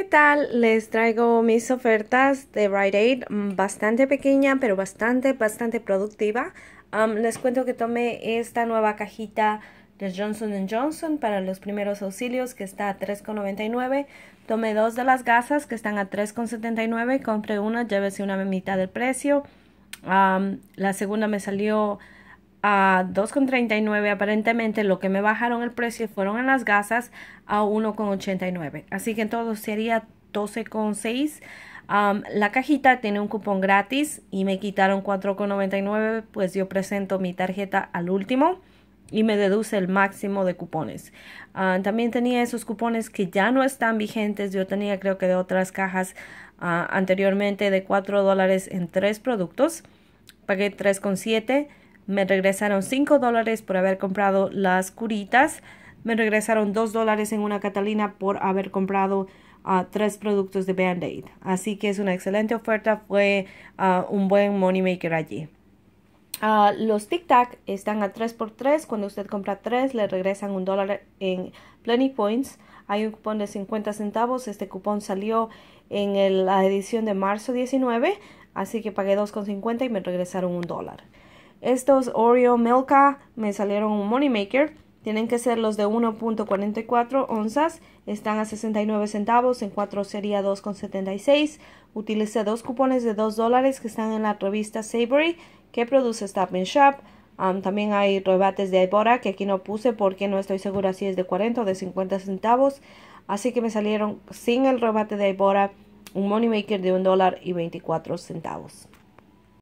¿Qué tal? Les traigo mis ofertas de Rite Aid, mm, bastante pequeña, pero bastante, bastante productiva. les cuento que tomé esta nueva cajita de Johnson Johnson para los primeros auxilios que está a $3,99. Tomé dos de las gasas que están a $3,79. Compré una, llévese una mitad del precio. la segunda me salió a 2,39 aparentemente lo que me bajaron el precio fueron en las gasas a 1,89 así que en todo sería 12,6 la cajita tiene un cupón gratis y me quitaron 4,99 pues yo presento mi tarjeta al último y me deduce el máximo de cupones. también tenía esos cupones que ya no están vigentes. Yo tenía creo que de otras cajas ah, anteriormente de 4 dólares en tres productos. Pagué 3,7 me regresaron 5 dólares por haber comprado las curitas, me regresaron 2 dólares en una Catalina por haber comprado a ah, tres productos de Band-Aid. Así que es una excelente oferta, fue ah, un buen money maker allí. Ah, los Tic Tac están a 3x3. Cuando usted compra 3, le regresan un dólar en Plenty Points. Hay un cupón de 50 centavos. Este cupón salió en la edición de marzo 19. Así que pagué 2,50 y me regresaron un dólar. Estos Oreo Milka me salieron un Money Maker. Tienen que ser los de 1.44 onzas. Están a 69 centavos. En 4 sería 2.76. Utilicé dos cupones de 2 dólares que están en la revista Savory que produce Stop and Shop. también hay rebates de Ibora que aquí no puse porque no estoy segura si es de 40 o de 50 centavos. Así que me salieron sin el rebate de Ibora un Moneymaker de 1 dólar y 24 centavos.